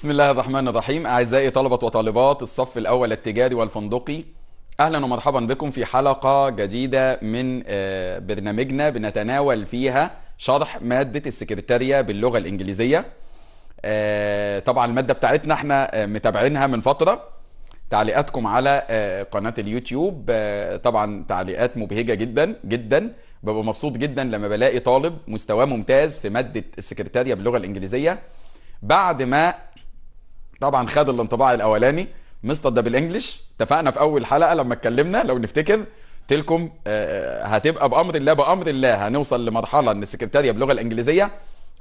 بسم الله الرحمن الرحيم أعزائي طلبة وطالبات الصف الأول التجاري والفندقي أهلا ومرحبا بكم في حلقة جديدة من آه، برنامجنا بنتناول فيها شرح مادة السكرتارية باللغة الإنجليزية آه، طبعا المادة بتاعتنا احنا آه، متابعينها من فترة تعليقاتكم على قناة اليوتيوب طبعا تعليقات مبهجة جدا جدا ببقى مبسوط جدا لما بلاقي طالب مستواه ممتاز في مادة السكرتارية باللغة الإنجليزية بعد ما طبعا خد الانطباع الاولاني مستر ده بالانجلش اتفقنا في اول حلقه لما اتكلمنا لو نفتكر قلت لكم آه، آه، هتبقى بامر الله بامر الله هنوصل لمرحله ان السكرتاريه باللغه الانجليزيه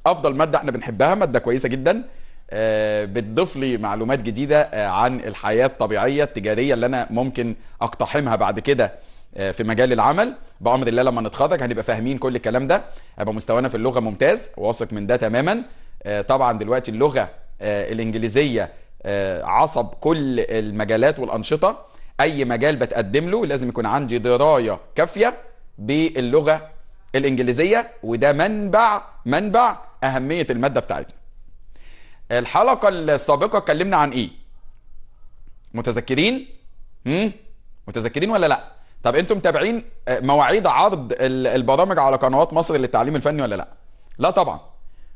افضل ماده احنا بنحبها ماده كويسه جدا آه، بتضيف لي معلومات جديده عن الحياه الطبيعيه التجاريه اللي انا ممكن اقتحمها بعد كده في مجال العمل بامر الله لما نتخرج هنبقى فاهمين كل الكلام ده هيبقى مستوانا في اللغه ممتاز واثق من ده تماما طبعا دلوقتي اللغه آه، الانجليزيه آه، عصب كل المجالات والانشطه اي مجال بتقدم له لازم يكون عندي درايه كافيه باللغه الانجليزيه وده منبع منبع اهميه الماده بتاعتنا الحلقه السابقه اتكلمنا عن ايه متذكرين امم متذكرين ولا لا طب انتم متابعين آه، مواعيد عرض البرامج على قنوات مصر للتعليم الفني ولا لا لا طبعا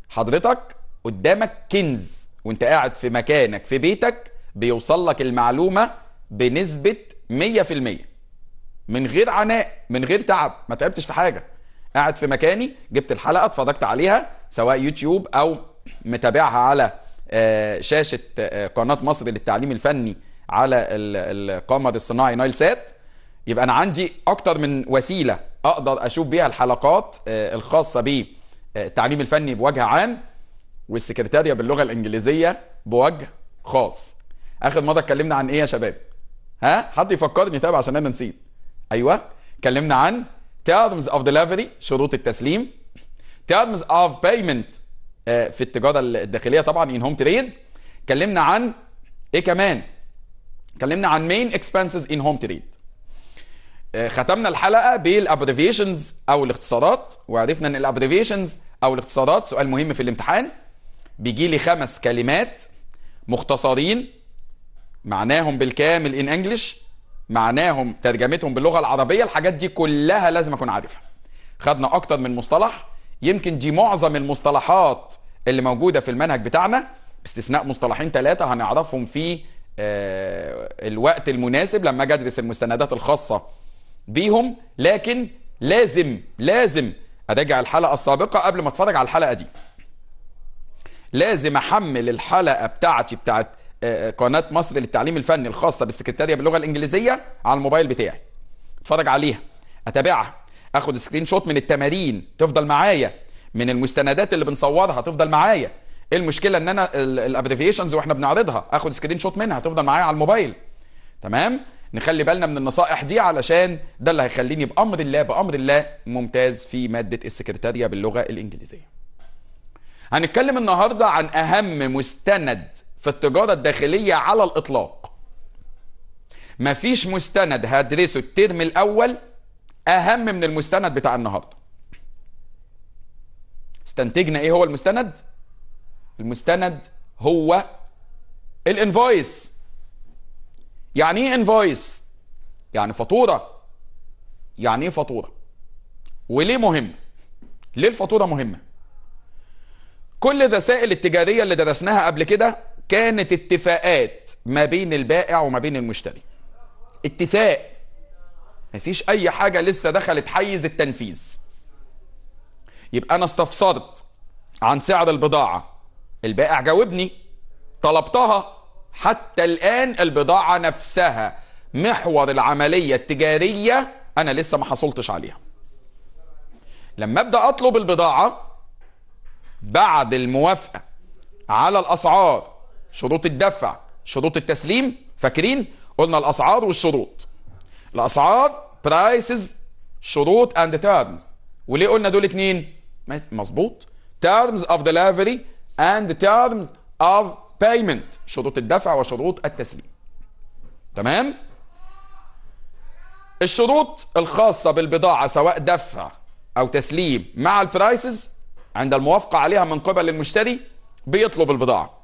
حضرتك قدامك كنز وانت قاعد في مكانك في بيتك بيوصل لك المعلومة بنسبة 100% من غير عناء من غير تعب ما تعبتش في حاجة قاعد في مكاني جبت الحلقة اتفرجت عليها سواء يوتيوب أو متابعها على آه، شاشة آه، قناة مصر للتعليم الفني على القمر الصناعي نايل سات يبقى أنا عندي أكتر من وسيلة أقدر أشوف بيها الحلقات آه، الخاصة بالتعليم الفني بوجه عام والسكرتارية باللغة الإنجليزية بوجه خاص آخر مرة اتكلمنا عن إيه يا شباب؟ ها؟ حد يفكرني طيب عشان أنا نسيت أيوه اتكلمنا عن terms of delivery شروط التسليم terms of payment آه، في التجارة الداخلية طبعا in home trade اتكلمنا عن إيه كمان؟ اتكلمنا عن main expenses in home trade آه، ختمنا الحلقه بالابريفيشنز او الاختصارات وعرفنا ان الابريفيشنز او الاختصارات سؤال مهم في الامتحان بيجي لي خمس كلمات مختصرين معناهم بالكامل ان انجلش معناهم ترجمتهم باللغه العربيه الحاجات دي كلها لازم اكون عارفها خدنا اكتر من مصطلح يمكن دي معظم المصطلحات اللي موجوده في المنهج بتاعنا باستثناء مصطلحين ثلاثه هنعرفهم في آه، الوقت المناسب لما اجي ادرس المستندات الخاصه بيهم لكن لازم لازم اراجع الحلقه السابقه قبل ما اتفرج على الحلقه دي لازم احمل الحلقه بتاعتي بتاعت آه، آه، قناه مصر للتعليم الفني الخاصه بالسكرتاريه باللغه الانجليزيه على الموبايل بتاعي اتفرج عليها اتابعها اخد سكرين شوت من التمارين تفضل معايا من المستندات اللي بنصورها تفضل معايا ايه المشكله ان انا الابريفيشنز واحنا بنعرضها اخد سكرين شوت منها تفضل معايا على الموبايل تمام نخلي بالنا من النصائح دي علشان ده اللي هيخليني بامر الله بامر الله ممتاز في ماده السكرتاريه باللغه الانجليزيه هنتكلم النهاردة عن أهم مستند في التجارة الداخلية على الإطلاق مفيش مستند هدرسه الترم الأول أهم من المستند بتاع النهاردة استنتجنا إيه هو المستند؟ المستند هو الانفويس يعني ايه انفويس يعني فاتوره يعني ايه فاتوره وليه مهم ليه الفاتوره مهمه كل الرسائل التجارية اللي درسناها قبل كده كانت اتفاقات ما بين البائع وما بين المشتري اتفاق مفيش اي حاجة لسه دخلت حيز التنفيذ يبقى انا استفسرت عن سعر البضاعة البائع جاوبني طلبتها حتى الآن البضاعة نفسها محور العملية التجارية أنا لسه ما حصلتش عليها لما أبدأ أطلب البضاعة بعد الموافقة على الأسعار شروط الدفع شروط التسليم فاكرين قلنا الأسعار والشروط الأسعار برايسز شروط اند تيرمز وليه قلنا دول اتنين مظبوط terms of delivery and terms of payment شروط الدفع وشروط التسليم تمام الشروط الخاصة بالبضاعة سواء دفع أو تسليم مع البرايسز عند الموافقة عليها من قبل المشتري بيطلب البضاعة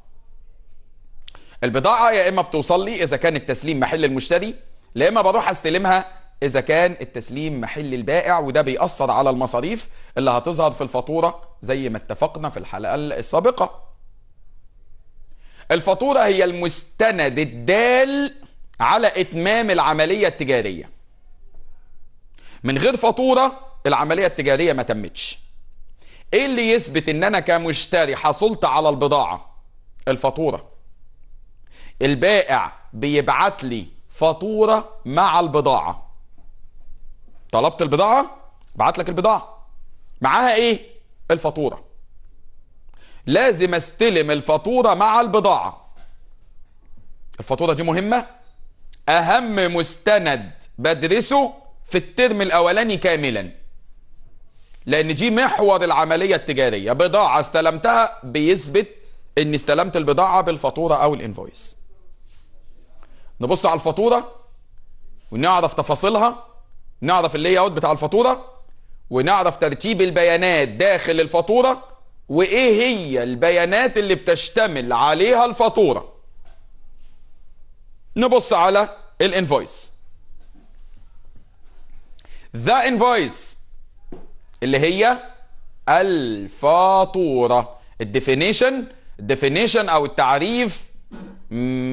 البضاعة يا إما بتوصل لي إذا كان التسليم محل المشتري يا إما بروح أستلمها إذا كان التسليم محل البائع وده بيأثر على المصاريف اللي هتظهر في الفاتورة زي ما اتفقنا في الحلقة السابقة الفاتورة هي المستند الدال على إتمام العملية التجارية من غير فاتورة العملية التجارية ما تمتش ايه اللي يثبت ان انا كمشتري حصلت على البضاعة الفاتورة البائع بيبعت لي فاتورة مع البضاعة طلبت البضاعة بعت لك البضاعة معاها ايه الفاتورة لازم استلم الفاتورة مع البضاعة الفاتورة دي مهمة أهم مستند بدرسه في الترم الأولاني كاملا لان دي محور العمليه التجاريه بضاعه استلمتها بيثبت اني استلمت البضاعه بالفاتوره او الانفويس نبص على الفاتوره ونعرف تفاصيلها نعرف اللي اوت بتاع الفاتوره ونعرف ترتيب البيانات داخل الفاتوره وايه هي البيانات اللي بتشتمل عليها الفاتوره نبص على الانفويس ذا انفويس اللي هي الفاتورة الديفينيشن الديفينيشن او التعريف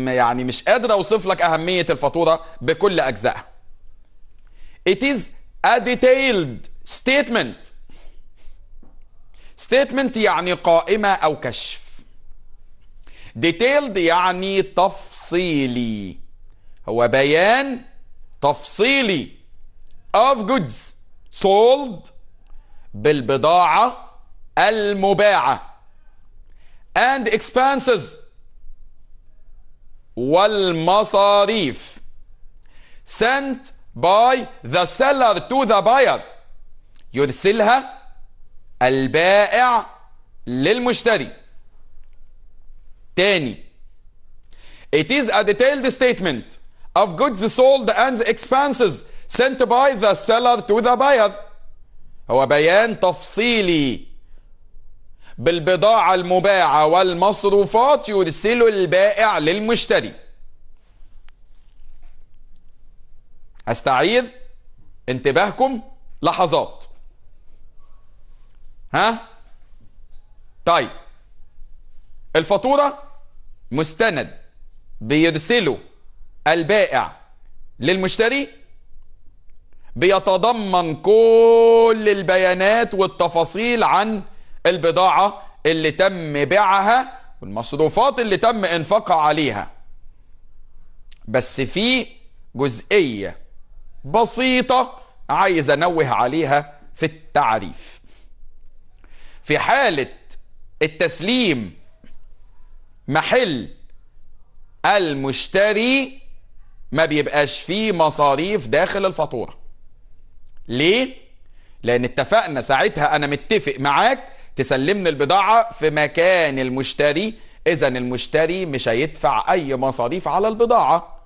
يعني مش قادر اوصف لك اهمية الفاتورة بكل اجزائها It is a detailed statement statement يعني قائمة او كشف detailed يعني تفصيلي هو بيان تفصيلي of goods sold بالبضاعة المباعة and expenses والمصاريف sent by the seller to the buyer يرسلها البائع للمشتري تاني It is a detailed statement of goods sold and expenses sent by the seller to the buyer هو بيان تفصيلي بالبضاعة المباعة والمصروفات يرسل البائع للمشتري هستعيد انتباهكم لحظات ها طيب الفاتورة مستند بيرسله البائع للمشتري بيتضمن كل البيانات والتفاصيل عن البضاعة اللي تم بيعها والمصروفات اللي تم انفاقها عليها بس في جزئية بسيطة عايز انوه عليها في التعريف في حالة التسليم محل المشتري ما بيبقاش فيه مصاريف داخل الفاتوره ليه؟ لأن اتفقنا ساعتها أنا متفق معاك تسلمني البضاعة في مكان المشتري إذا المشتري مش هيدفع أي مصاريف على البضاعة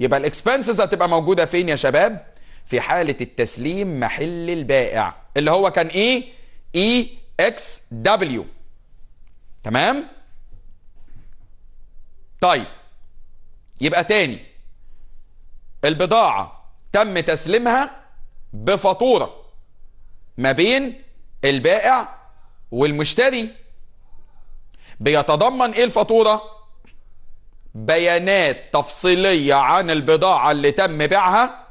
يبقى الإكسبنسز هتبقى موجودة فين يا شباب؟ في حالة التسليم محل البائع اللي هو كان إيه؟ إي إكس دبليو تمام؟ طيب يبقى تاني البضاعة تم تسليمها بفاتورة ما بين البائع والمشتري بيتضمن ايه الفاتورة بيانات تفصيلية عن البضاعة اللي تم بيعها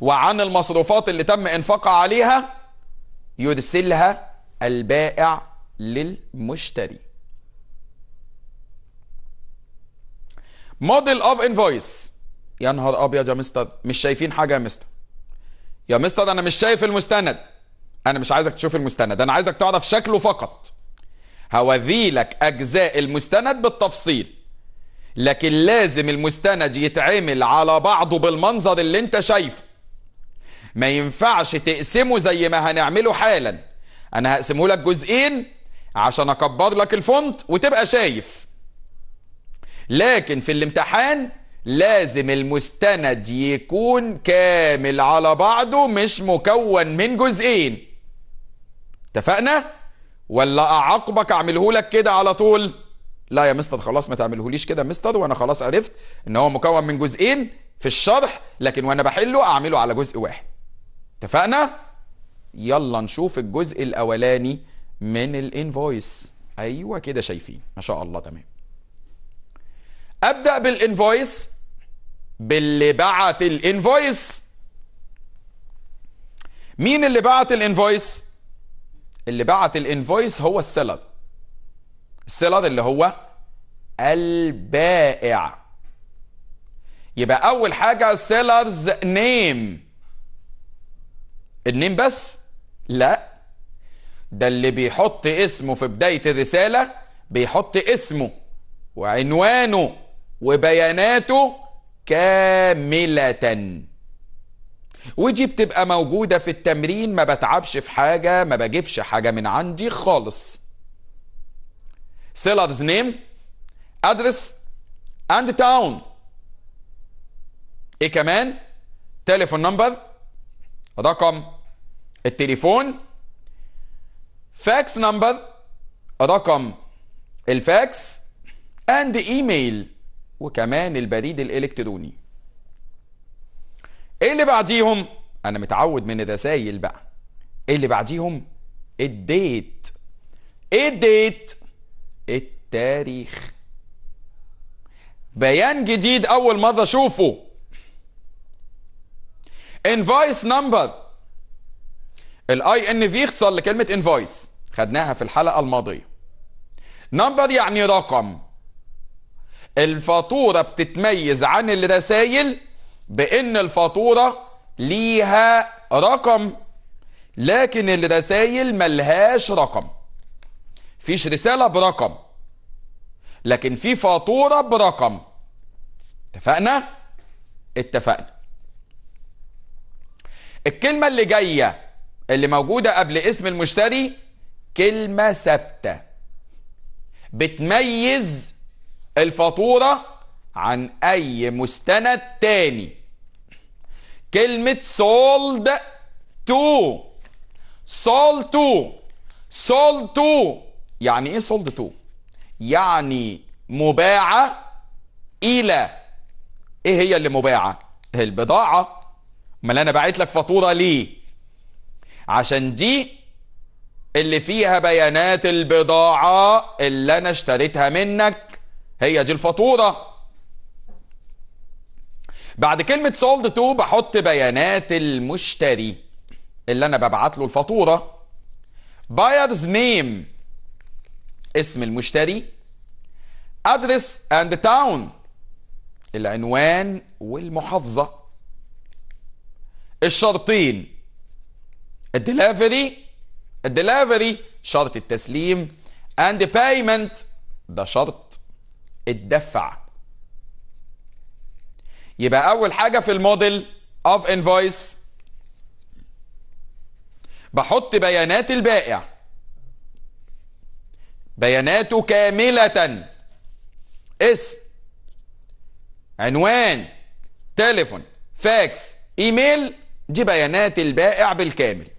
وعن المصروفات اللي تم انفاقها عليها يرسلها البائع للمشتري موديل اوف انفويس يا نهار ابيض يا مستر مش شايفين حاجه يا مستر يا مستر انا مش شايف المستند انا مش عايزك تشوف المستند انا عايزك تعرف شكله فقط هوذي لك اجزاء المستند بالتفصيل لكن لازم المستند يتعمل على بعضه بالمنظر اللي انت شايفه ما ينفعش تقسمه زي ما هنعمله حالا انا هقسمه لك جزئين عشان اكبر لك الفونت وتبقى شايف لكن في الامتحان لازم المستند يكون كامل على بعضه مش مكون من جزئين اتفقنا ولا اعاقبك اعمله لك كده على طول لا يا مستر خلاص ما تعملهوليش كده مستر وانا خلاص عرفت ان هو مكون من جزئين في الشرح لكن وانا بحله اعمله على جزء واحد اتفقنا يلا نشوف الجزء الاولاني من الانفويس ايوه كده شايفين ما شاء الله تمام ابدا بالانفويس باللي بعت الانفويس مين اللي بعت الانفويس اللي بعت الانفويس هو السيلر السيلر اللي هو البائع يبقى اول حاجه سيلرز نيم النيم بس لا ده اللي بيحط اسمه في بدايه الرساله بيحط اسمه وعنوانه وبياناته كاملة ودي بتبقى موجودة في التمرين ما بتعبش في حاجة ما بجيبش حاجة من عندي خالص سيلرز نيم ادرس اند تاون ايه كمان تليفون نمبر رقم التليفون فاكس نمبر رقم الفاكس اند ايميل وكمان البريد الالكتروني ايه اللي بعديهم انا متعود من الرسايل بقى ايه اللي بعديهم الديت ايه الديت التاريخ بيان جديد اول مره اشوفه انفايس نمبر الاي ان في اختصار لكلمه انفايس خدناها في الحلقه الماضيه نمبر يعني رقم الفاتورة بتتميز عن الرسائل بأن الفاتورة ليها رقم لكن الرسائل ملهاش رقم فيش رسالة برقم لكن في فاتورة برقم اتفقنا؟ اتفقنا الكلمة اللي جاية اللي موجودة قبل اسم المشتري كلمة ثابتة بتميز الفاتورة عن أي مستند تاني كلمة سولد تو سولد تو سولد تو يعني إيه سولد تو؟ يعني مباعة إلى إيه هي اللي مباعة؟ إيه البضاعة ما أنا باعت لك فاتورة ليه؟ عشان دي اللي فيها بيانات البضاعة اللي أنا اشتريتها منك هي دي الفاتورة بعد كلمة سولد تو بحط بيانات المشتري اللي انا ببعت له الفاتورة بايرز نيم اسم المشتري ادرس اند تاون العنوان والمحافظة الشرطين الدليفري الدليفري شرط التسليم اند بايمنت ده شرط اتدفع يبقى اول حاجه في الموديل اوف انفويس بحط بيانات البائع بياناته كامله اسم عنوان تليفون فاكس ايميل دي بيانات البائع بالكامل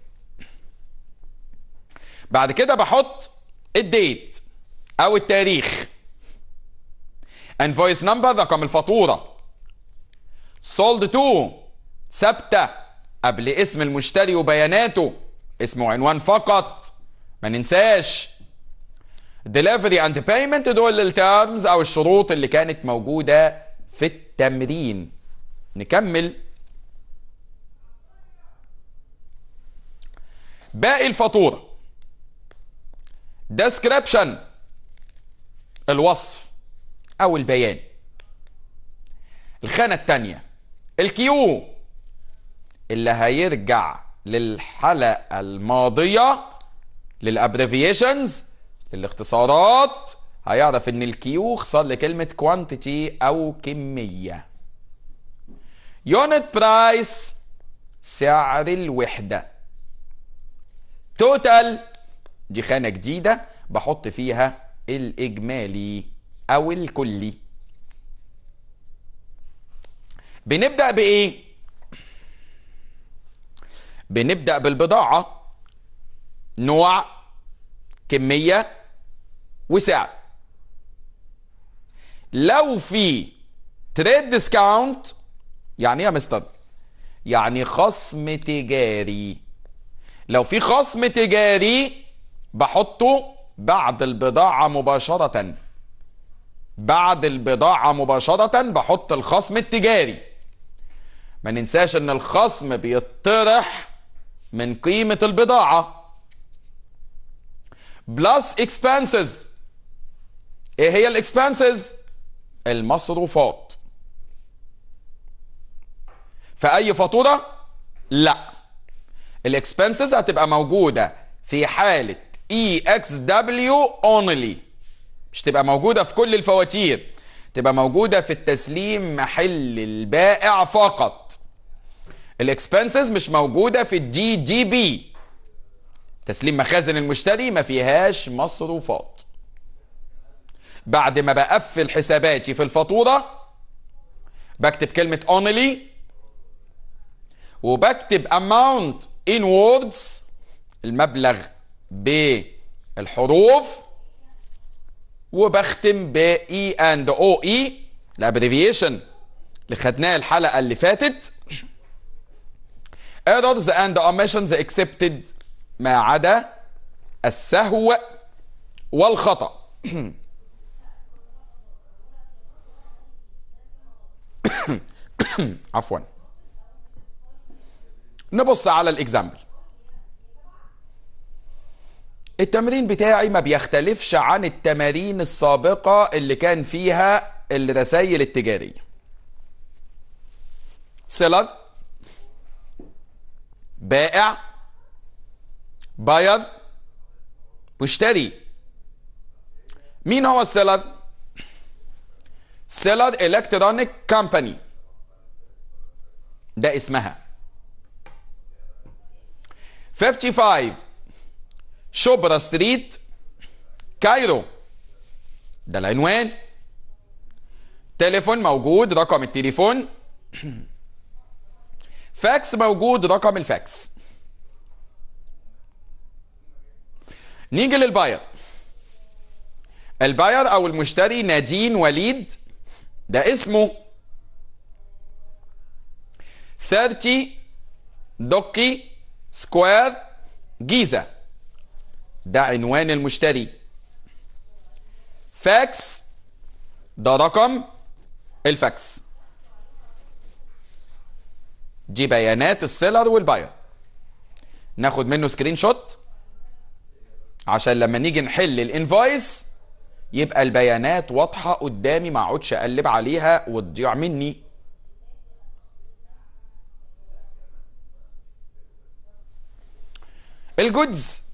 بعد كده بحط الديت او التاريخ انفويس نمبر رقم الفاتورة سولد تو ثابتة قبل اسم المشتري وبياناته اسم وعنوان فقط ما ننساش ديليفري اند payment دول الترمز او الشروط اللي كانت موجودة في التمرين نكمل باقي الفاتورة ديسكريبشن الوصف أو البيان الخانة التانية الكيو اللي هيرجع للحلقة الماضية للابريفيشنز للاختصارات هيعرف ان الكيو اختصار لكلمة كوانتيتي او كمية يونت برايس سعر الوحدة توتال دي خانة جديدة بحط فيها الإجمالي او الكلي بنبدأ بايه بنبدأ بالبضاعة نوع كمية وسعر لو في تريد ديسكاونت يعني ايه يا مستر يعني خصم تجاري لو في خصم تجاري بحطه بعد البضاعة مباشرةً بعد البضاعة مباشرة بحط الخصم التجاري ما ننساش ان الخصم بيطرح من قيمة البضاعة بلس اكسبنسز ايه هي الاكسبنسز المصروفات فأي فاتورة لا الاكسبنسز هتبقى موجودة في حالة EXW only اونلي مش تبقى موجودة في كل الفواتير تبقى موجودة في التسليم محل البائع فقط الاكسبنسز مش موجودة في الدي دي بي تسليم مخازن المشتري ما فيهاش مصروفات بعد ما بقفل حساباتي في الفاتورة بكتب كلمة اونلي وبكتب اماونت ان ووردز المبلغ بالحروف وبختم ب اي اند او اي الابريفيشن اللي خدناه الحلقه اللي فاتت errors and omissions accepted ما عدا السهو والخطأ عفوا نبص على الاكزامبل التمرين بتاعي ما بيختلفش عن التمارين السابقة اللي كان فيها الرسائل التجارية سيلر بائع باير مشتري مين هو السيلر سيلر الكترونيك كامباني ده اسمها 55 شبرا ستريت كايرو ده العنوان تليفون موجود رقم التليفون فاكس موجود رقم الفاكس نيجي للباير الباير او المشتري نادين وليد ده اسمه 30 دوكي سكوير جيزه ده عنوان المشتري فاكس ده رقم الفاكس دي بيانات السيلر والباير ناخد منه سكرين شوت عشان لما نيجي نحل الانفويس يبقى البيانات واضحة قدامي ما اقعدش اقلب عليها وتضيع مني الجودز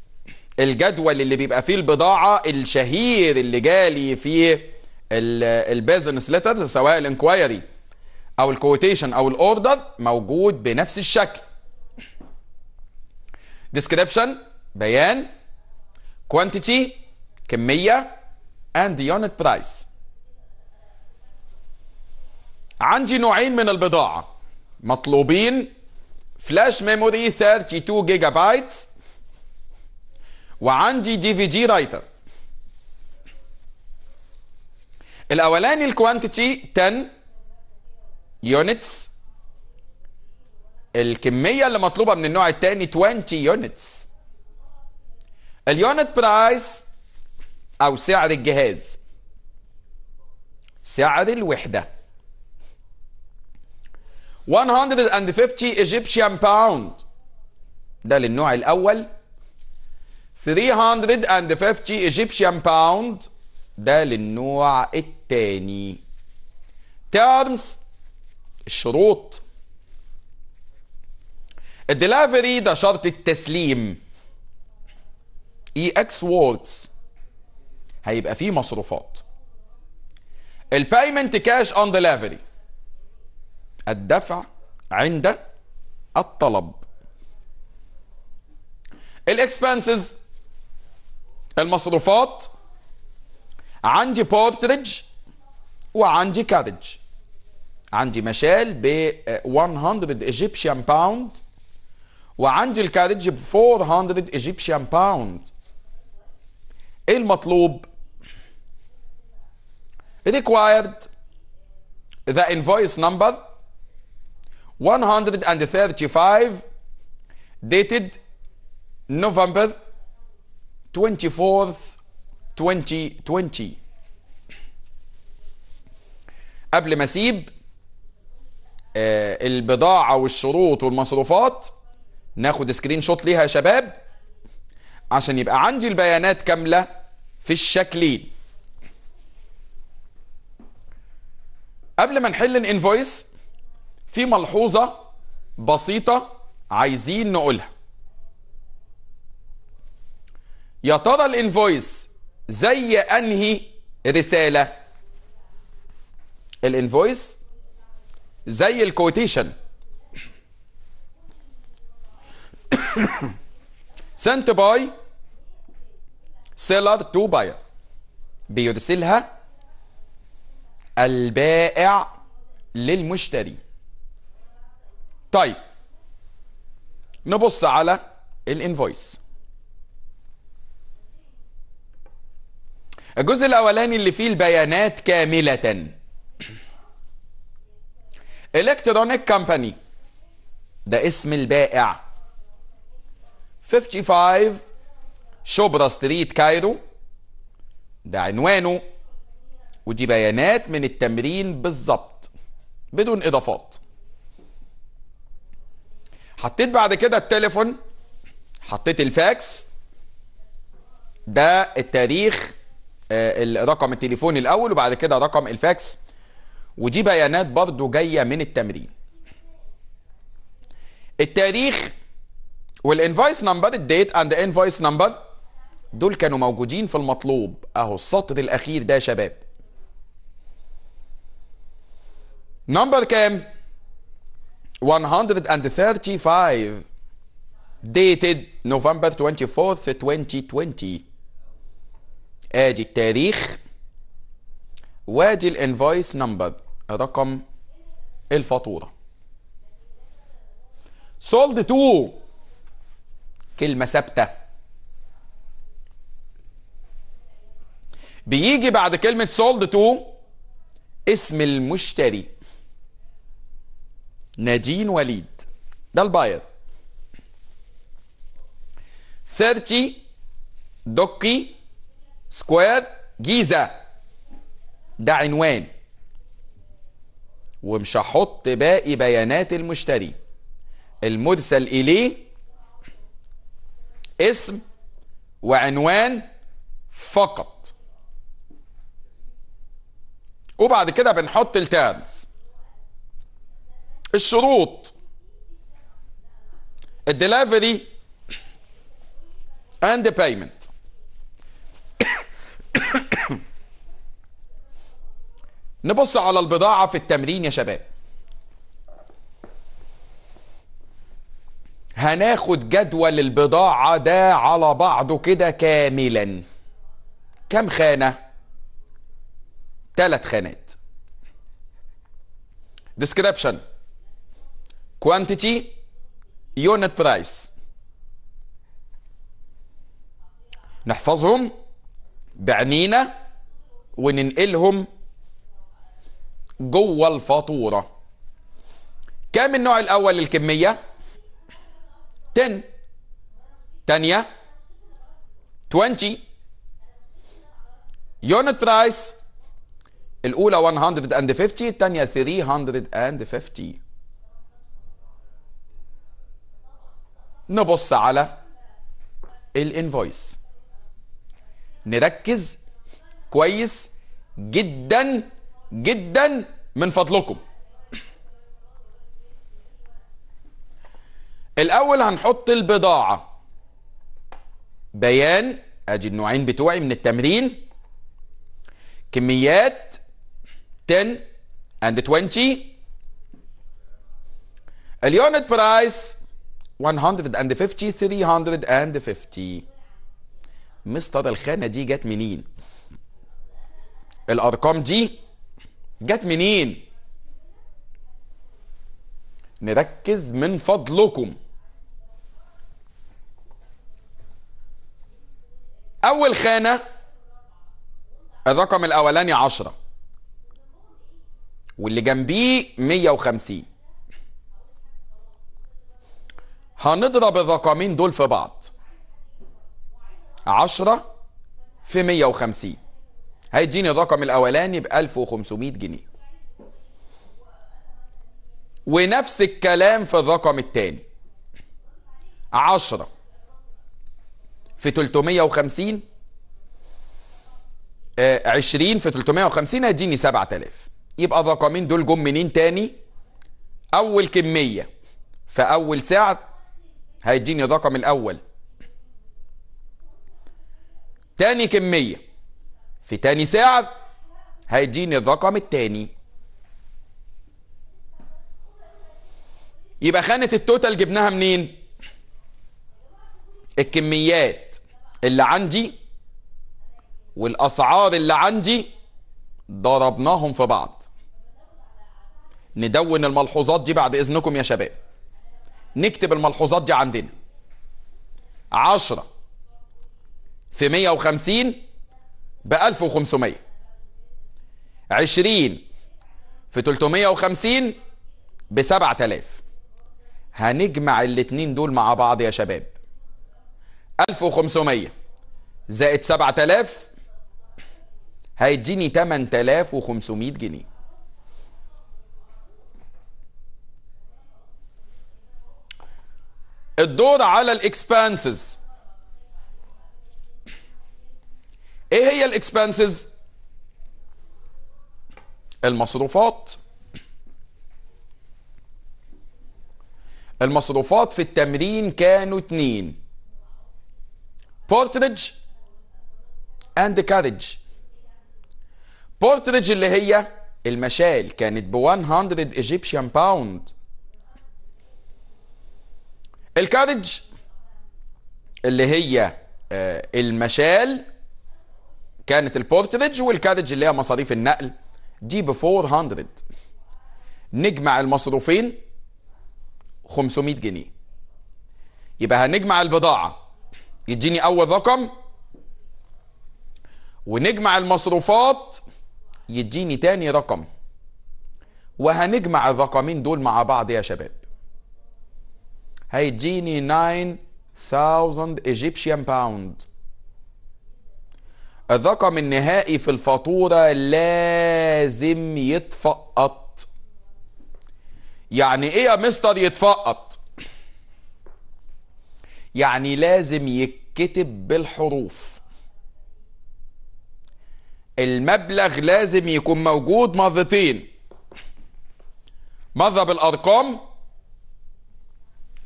الجدول اللي بيبقى فيه البضاعة الشهير اللي جالي في البيزنس ليترز سواء الانكوايري او الكوتيشن او الاوردر موجود بنفس الشكل ديسكريبشن بيان كوانتيتي كمية اند يونت برايس عندي نوعين من البضاعة مطلوبين فلاش ميموري 32 جيجا بايتس وعندي دي في جي رايتر الاولاني الكوانتيتي 10 يونتس الكمية اللي مطلوبة من النوع الثاني 20 يونتس اليونت برايس او سعر الجهاز سعر الوحدة 150 ايجيبشن باوند ده للنوع الاول 350 Egyptian pound ده للنوع الثاني terms الشروط الدليفري ده شرط التسليم اي اكس ووردز هيبقى فيه مصروفات البايمنت كاش اون دليفري الدفع عند الطلب الاكسبنسز المصروفات عندي بورتريج وعندي كارج عندي مشال ب 100 ايجيبشن باوند وعندي الكارج ب 400 ايجيبشن باوند ايه المطلوب required the invoice number 135 dated November 24th 2020 قبل ما اسيب آه، البضاعة والشروط والمصروفات ناخد سكرين شوت ليها يا شباب عشان يبقى عندي البيانات كاملة في الشكلين قبل ما نحل الانفويس في ملحوظة بسيطة عايزين نقولها يا ترى الانفويس زي انهي رساله الانفويس زي الكوتيشن سنت باي سيلر تو باير بيرسلها البائع للمشتري طيب نبص على الانفويس الجزء الأولاني اللي فيه البيانات كاملة الكترونيك كامباني ده اسم البائع 55 شبرا ستريت كايرو ده عنوانه ودي بيانات من التمرين بالظبط بدون اضافات حطيت بعد كده التليفون حطيت الفاكس ده التاريخ آه، رقم التليفون الاول وبعد كده رقم الفاكس ودي بيانات برضو جايه من التمرين التاريخ والانفايس نمبر الديت اند انفايس نمبر دول كانوا موجودين في المطلوب اهو السطر الاخير ده يا شباب نمبر كام 135 dated November 24th 2020 ادي التاريخ وادي الانفويس نمبر رقم الفاتوره سولد تو كلمه ثابته بيجي بعد كلمه سولد تو اسم المشتري ناجين وليد ده الباير 30 دقي سكوير جيزة ده عنوان ومش هحط باقي بيانات المشتري المرسل إليه اسم وعنوان فقط وبعد كده بنحط التيرمز الشروط الدليفري اند بايمنت نبص على البضاعة في التمرين يا شباب هناخد جدول البضاعة ده على بعضه كده كاملا كم خانة؟ ثلاث خانات description quantity unit price نحفظهم بعنينا وننقلهم جوه الفاتورة كام النوع الأول للكمية؟ 10 تانية 20 يونت برايس الأولى 150 الثانية 350 نبص على الانفويس نركز كويس جدا جدا من فضلكم الاول هنحط البضاعة بيان ادي النوعين بتوعي من التمرين كميات 10 and 20 اليونت برايس 150 350 مصطاد الخانه دي جت منين الارقام دي جت منين نركز من فضلكم اول خانه الرقم الاولاني عشرة واللي جنبيه 150 هنضرب الرقمين دول في بعض 10 في 150 هيديني الرقم الاولاني ب 1500 جنيه ونفس الكلام في الرقم الثاني 10 في 350 20 آه، في 350 هيديني 7000 يبقى الرقمين دول جم منين تاني اول كميه في اول سعر هيديني الرقم الاول تاني كمية في تاني ساعة هيديني الرقم التاني يبقى خانة التوتال جبناها منين الكميات اللي عندي والأسعار اللي عندي ضربناهم في بعض ندون الملحوظات دي بعد إذنكم يا شباب نكتب الملحوظات دي عندنا عشرة في 150 ب 1500 20 في 350 ب 7000 هنجمع الاتنين دول مع بعض يا شباب 1500 زائد 7000 هيديني 8500 جنيه الدور على الاكسبانسز ايه هي الاكسبنسز المصروفات المصروفات في التمرين كانوا اتنين بورتريج اند كارج بورتريج اللي هي المشال كانت ب 100 ايجيبشن باوند الكارج اللي هي آه، المشال كانت البورتريدج والكارج اللي هي مصاريف النقل دي ب 400 نجمع المصروفين 500 جنيه يبقى هنجمع البضاعة يديني أول رقم ونجمع المصروفات يديني تاني رقم وهنجمع الرقمين دول مع بعض يا شباب هيديني 9000 Egyptian باوند الرقم النهائي في الفاتورة لازم يتفقط يعني ايه يا مستر يتفقط يعني لازم يتكتب بالحروف المبلغ لازم يكون موجود مرتين مرة بالأرقام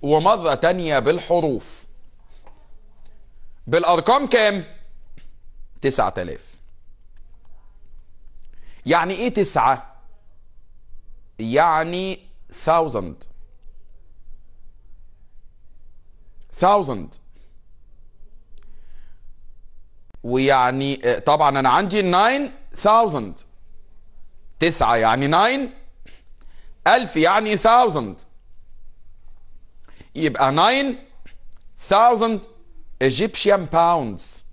ومرة تانية بالحروف بالأرقام كام؟ 9000 يعني ايه تسعة يعني thousand thousand ويعني آه، طبعا انا عندي 9000 تسعة يعني 9 الف يعني 1000 يبقى 9000 Egyptian pounds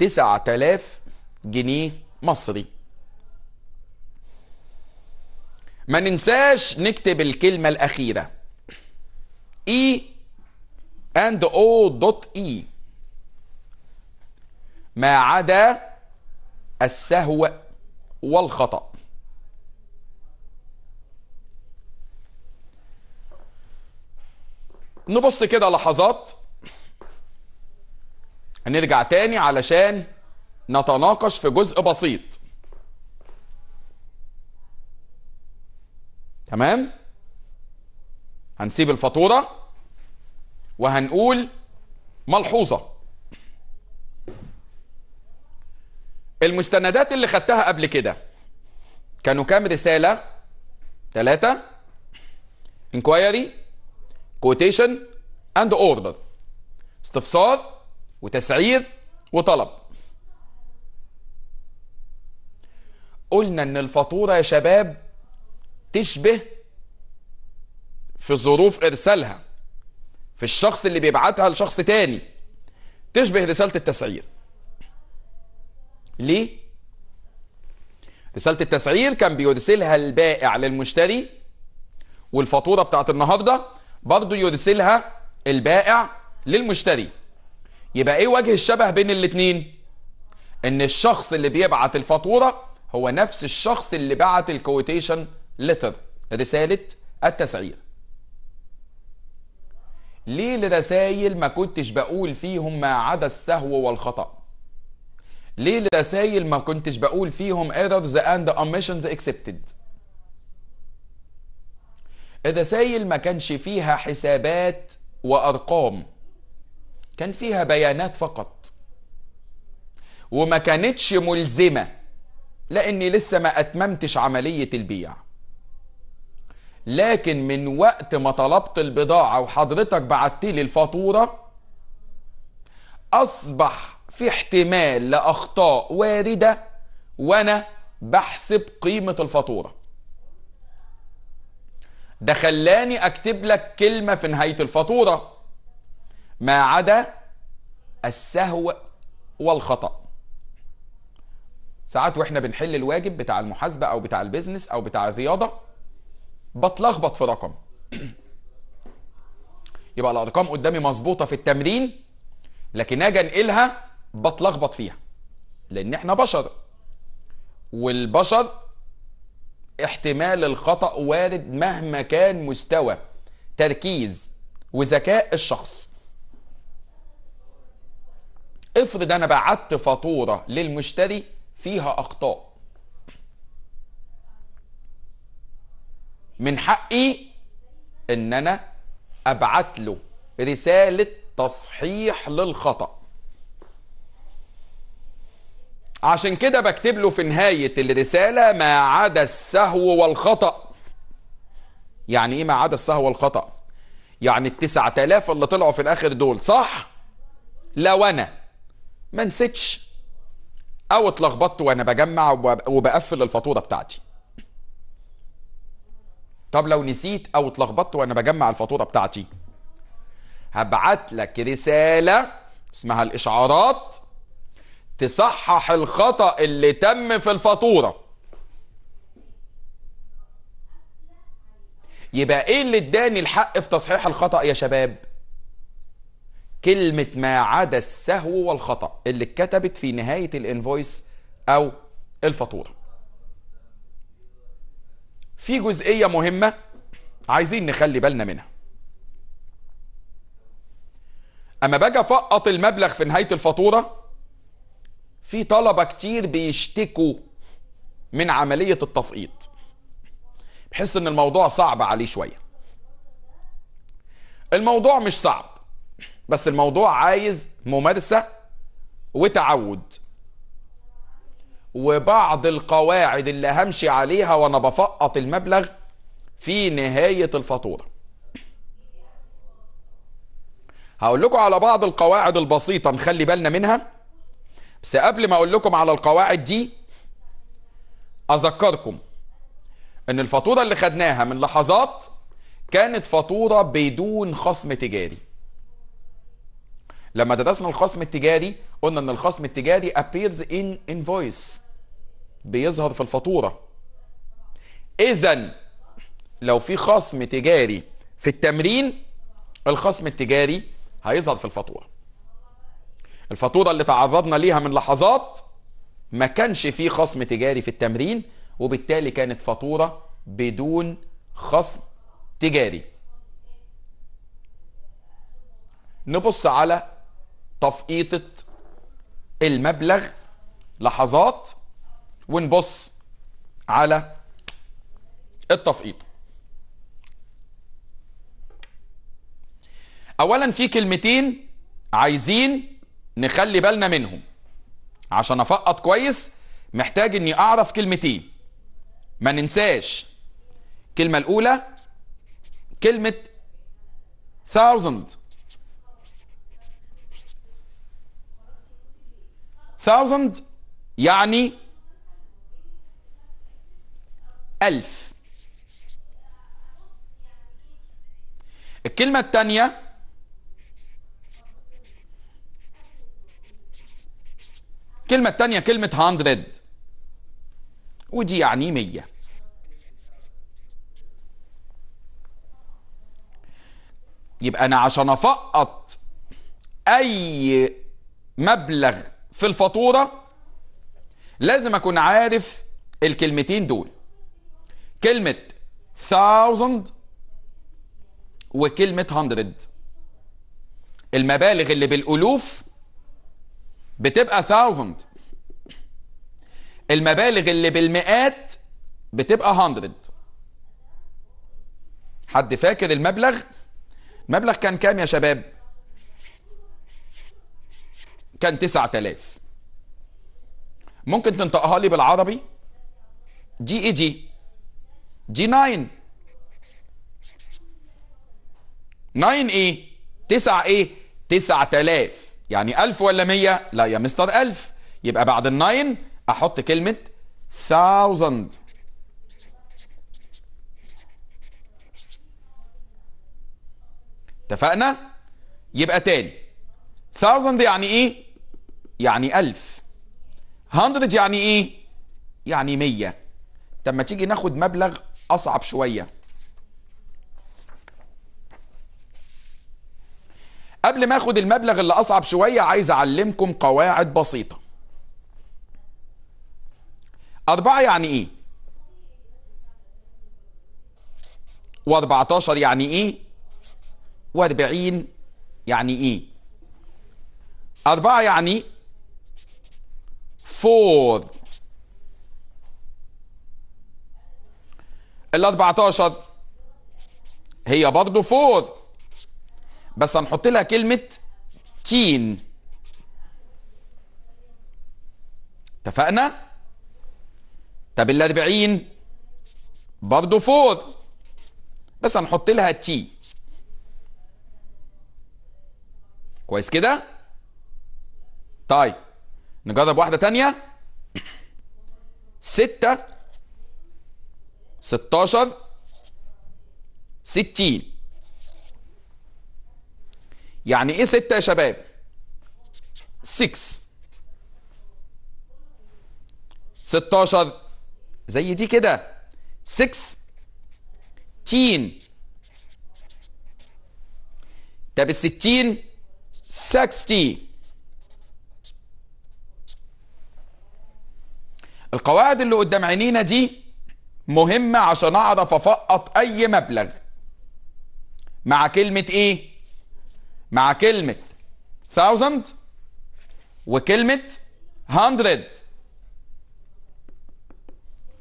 9000 جنيه مصري ما ننساش نكتب الكلمة الأخيرة E and O dot E ما عدا السهو والخطأ نبص كده لحظات هنرجع تاني علشان نتناقش في جزء بسيط تمام هنسيب الفاتوره وهنقول ملحوظه المستندات اللي خدتها قبل كده كانوا كام رساله ثلاثه انكوايري كوتيشن اند اوردر استفسار وتسعير وطلب قلنا ان الفاتورة يا شباب تشبه في ظروف ارسالها في الشخص اللي بيبعتها لشخص تاني تشبه رسالة التسعير ليه؟ رسالة التسعير كان بيرسلها البائع للمشتري والفاتورة بتاعت النهاردة برضه يرسلها البائع للمشتري يبقى ايه وجه الشبه بين الاتنين ان الشخص اللي بيبعت الفاتوره هو نفس الشخص اللي بعت الكويتيشن ليتر رساله التسعير ليه الرسايل ما كنتش بقول فيهم ما عدا السهو والخطأ ليه الرسايل ما كنتش بقول فيهم errors and omissions accepted الرسايل ما كانش فيها حسابات وأرقام كان فيها بيانات فقط وما كانتش ملزمة لأني لسه ما أتممتش عملية البيع لكن من وقت ما طلبت البضاعة وحضرتك لي الفاتورة أصبح في احتمال لأخطاء واردة وأنا بحسب قيمة الفاتورة ده خلاني أكتب لك كلمة في نهاية الفاتورة ما عدا السهو والخطأ ساعات واحنا بنحل الواجب بتاع المحاسبة او بتاع البيزنس او بتاع الرياضة بتلخبط في رقم يبقى الارقام قدامي مظبوطة في التمرين لكن اجي انقلها بتلخبط فيها لان احنا بشر والبشر احتمال الخطأ وارد مهما كان مستوى تركيز وذكاء الشخص افرض انا بعت فاتوره للمشتري فيها اخطاء من حقي ان انا ابعت له رساله تصحيح للخطا عشان كده بكتب له في نهايه الرساله ما عدا السهو والخطا يعني ايه ما عدا السهو والخطا يعني التسعة آلاف اللي طلعوا في الاخر دول صح لو انا ما نسيتش او اتلخبطت وانا بجمع وبقفل الفاتوره بتاعتي طب لو نسيت او اتلخبطت وانا بجمع الفاتوره بتاعتي هبعت لك رساله اسمها الاشعارات تصحح الخطا اللي تم في الفاتوره يبقى ايه اللي اداني الحق في تصحيح الخطا يا شباب كلمة ما عدا السهو والخطأ اللي اتكتبت في نهاية الانفويس أو الفاتورة في جزئية مهمة عايزين نخلي بالنا منها أما باجي أفقط المبلغ في نهاية الفاتورة في طلبة كتير بيشتكوا من عملية التفقيط بحس ان الموضوع صعب عليه شوية الموضوع مش صعب بس الموضوع عايز ممارسة وتعود وبعض القواعد اللي همشي عليها وانا بفقط المبلغ في نهاية الفاتورة هقول لكم على بعض القواعد البسيطة نخلي بالنا منها بس قبل ما اقول لكم على القواعد دي اذكركم ان الفاتورة اللي خدناها من لحظات كانت فاتورة بدون خصم تجاري لما درسنا الخصم التجاري قلنا ان الخصم التجاري appears in invoice بيظهر في الفاتوره اذا لو في خصم تجاري في التمرين الخصم التجاري هيظهر في الفاتوره الفاتوره اللي تعرضنا ليها من لحظات ما كانش في خصم تجاري في التمرين وبالتالي كانت فاتوره بدون خصم تجاري نبص على تفقيطة المبلغ لحظات ونبص على التفقيط اولا في كلمتين عايزين نخلي بالنا منهم عشان افقط كويس محتاج اني اعرف كلمتين ما ننساش الكلمه الاولى كلمه thousand thousand يعني ألف الكلمة الثانية الكلمة الثانية كلمة hundred ودي يعني مية يبقى أنا عشان أفقط أي مبلغ في الفاتورة لازم أكون عارف الكلمتين دول كلمة thousand وكلمة hundred المبالغ اللي بالألوف بتبقى thousand المبالغ اللي بالمئات بتبقى hundred حد فاكر المبلغ؟ المبلغ كان كام يا شباب؟ كان 9000 ممكن تنطقها لي بالعربي جي اي جي جي 9 9 ايه 9 ايه 9000 يعني 1000 ولا 100 لا يا مستر 1000 يبقى بعد ال9 احط كلمه 1000 اتفقنا يبقى تاني 1000 يعني ايه يعني ألف هندرد يعني إيه؟ يعني 100 طب ما تيجي ناخد مبلغ أصعب شوية قبل ما اخد المبلغ اللي اصعب شوية عايز اعلمكم قواعد بسيطة اربعة يعني ايه و و14 يعني ايه و و40 يعني ايه اربعة يعني فوض ال 14 هي برضه فوض بس هنحط لها كلمة تين اتفقنا؟ طب ال 40 برضه فوض بس هنحط لها تي كويس كده؟ طيب نجرب واحدة تانية ستة ستاشر ستين يعني ايه ستة يا شباب سكس ستاشر زي دي كده سكس تين طب الستين سكستين القواعد اللي قدام عينينا دي مهمة عشان أعرف أفقط أي مبلغ مع كلمة إيه؟ مع كلمة thousand وكلمة hundred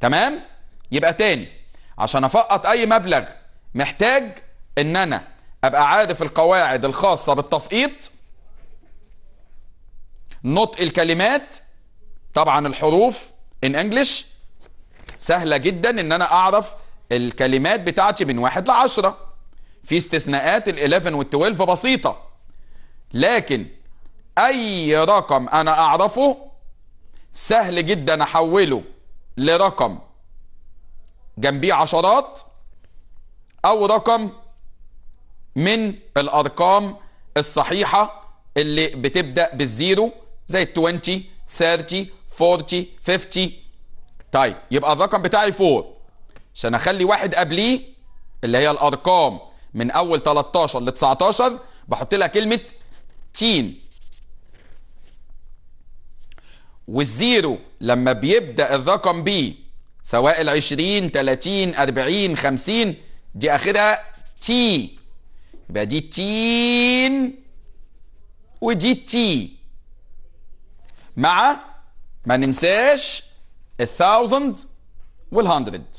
تمام؟ يبقى تاني عشان أفقط أي مبلغ محتاج إن أنا أبقى عارف القواعد الخاصة بالتفقيط نطق الكلمات طبعا الحروف ان انجلش سهله جدا ان انا اعرف الكلمات بتاعتي من واحد لعشرة في استثناءات ال11 وال12 بسيطه لكن اي رقم انا اعرفه سهل جدا احوله لرقم جنبيه عشرات او رقم من الارقام الصحيحه اللي بتبدا بالزيرو زي 20 30 40 50 طيب يبقى الرقم بتاعي 4 عشان اخلي واحد قبليه اللي هي الارقام من اول 13 ل 19 بحط لها كلمه تين والزيرو لما بيبدا الرقم ب سواء ال 20 30 40 50 دي اخرها تي يبقى دي تين ودي تي مع ما ننساش الثاوزند والهندرد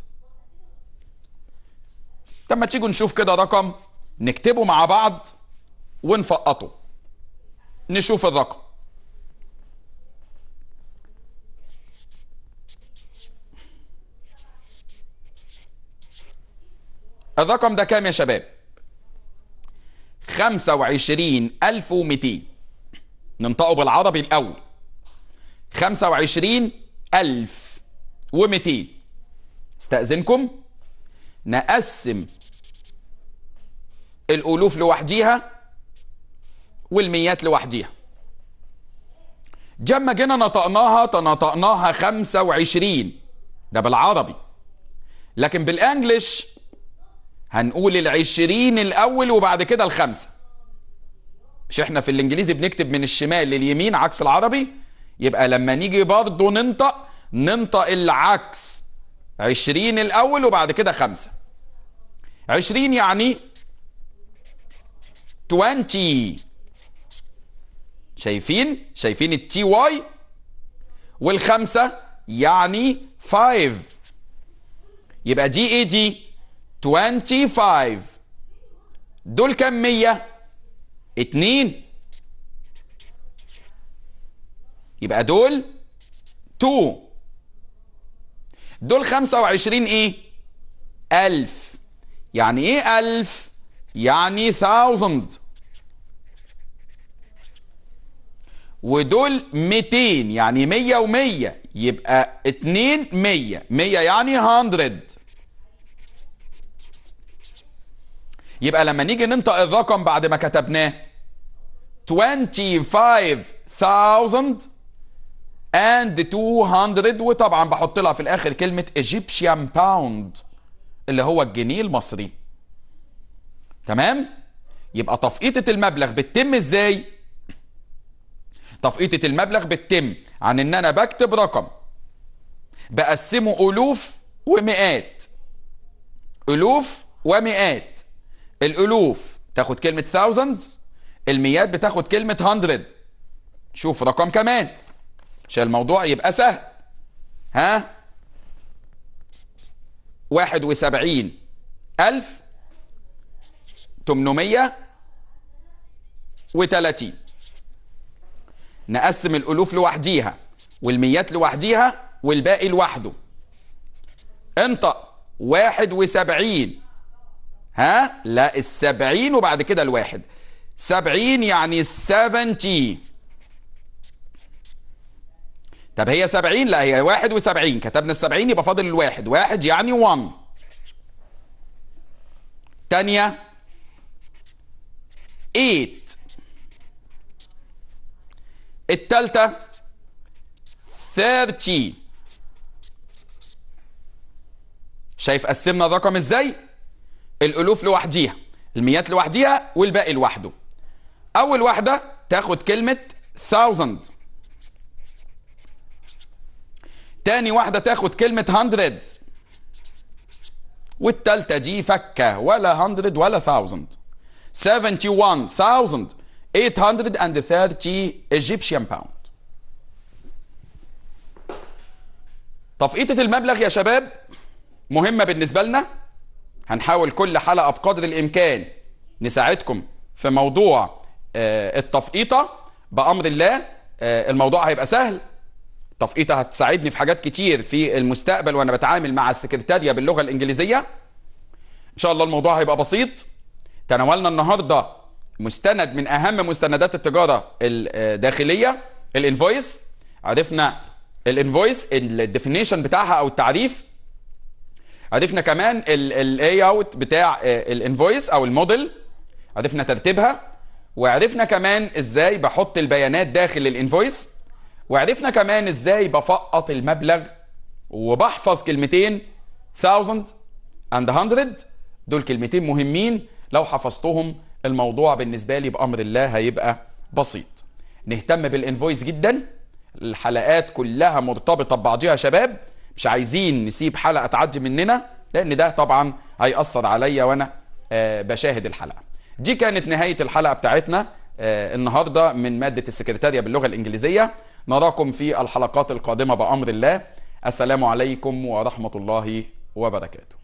طب ما تيجوا نشوف كده رقم نكتبه مع بعض ونفقطه نشوف الرقم الرقم ده كام يا شباب 25200 ننطقه بالعربي الأول 25 ألف و200 استأذنكم نقسم الألوف لوحديها والميات لوحديها جمع جينا نطقناها تنطقناها 25 ده بالعربي لكن بالانجلش هنقول العشرين الاول وبعد كده الخمسه مش احنا في الانجليزي بنكتب من الشمال لليمين عكس العربي يبقى لما نيجي برضه ننطق ننطق العكس عشرين الأول وبعد كده خمسة عشرين يعني توانتي شايفين شايفين التي واي والخمسة يعني فايف يبقى دي ايه دي 25 دول كم 100 اتنين يبقى دول 2 دول 25 ايه 1000 يعني ايه 1000 يعني 1000 ودول 200 يعني 100 و100 يبقى 2 100 100 يعني 100 يبقى لما نيجي ننطق الرقم بعد ما كتبناه 25000 اند 200 وطبعا بحط لها في الاخر كلمه ايجيبشيان باوند اللي هو الجنيه المصري تمام يبقى تفقيطه المبلغ بتتم ازاي تفقيطه المبلغ بتتم عن ان انا بكتب رقم بقسمه الوف ومئات الوف ومئات الالوف تاخد كلمه 1000 المئات بتاخد كلمه 100 شوف رقم كمان عشان الموضوع يبقى سهل ها واحد وسبعين ألف تمنمية وتلاتين نقسم الألوف لوحديها والميات لوحديها والباقي لوحده انطق واحد وسبعين ها لا السبعين وبعد كده الواحد سبعين يعني السبنتي طب هي 70 لا هي 71 كتبنا ال 70 يبقى فاضل الواحد واحد يعني 1 ثانية 8 التالتة 30 شايف قسمنا الرقم ازاي الالوف لوحديها المئات لوحديها والباقي لوحده اول واحدة تاخد كلمة thousand تاني واحدة تاخد كلمة 100 والتالتة دي فكة ولا 100 ولا 1000 71,830 Egyptian pound تفقيطة المبلغ يا شباب مهمة بالنسبة لنا هنحاول كل حلقة بقدر الإمكان نساعدكم في موضوع آه، التفقيطة بأمر الله آه، الموضوع هيبقى سهل التفقيطه هتساعدني في حاجات كتير في المستقبل وانا بتعامل مع السكرتاريه باللغه الانجليزيه ان شاء الله الموضوع هيبقى بسيط تناولنا النهارده مستند من اهم مستندات التجاره الداخليه الانفويس عرفنا الانفويس الديفينيشن بتاعها او التعريف عرفنا كمان اللاي اوت بتاع الانفويس او الموديل عرفنا ترتيبها وعرفنا كمان ازاي بحط البيانات داخل الانفويس وعرفنا كمان ازاي بفقط المبلغ وبحفظ كلمتين 1000 and 100 دول كلمتين مهمين لو حفظتهم الموضوع بالنسبة لي بأمر الله هيبقى بسيط نهتم بالإنفويس جدا الحلقات كلها مرتبطة ببعضها شباب مش عايزين نسيب حلقة تعدي مننا لأن ده طبعا هيأثر عليا وأنا آه، بشاهد الحلقة دي كانت نهاية الحلقة بتاعتنا آه، النهاردة من مادة السكرتارية باللغة الإنجليزية نراكم في الحلقات القادمة بأمر الله السلام عليكم ورحمة الله وبركاته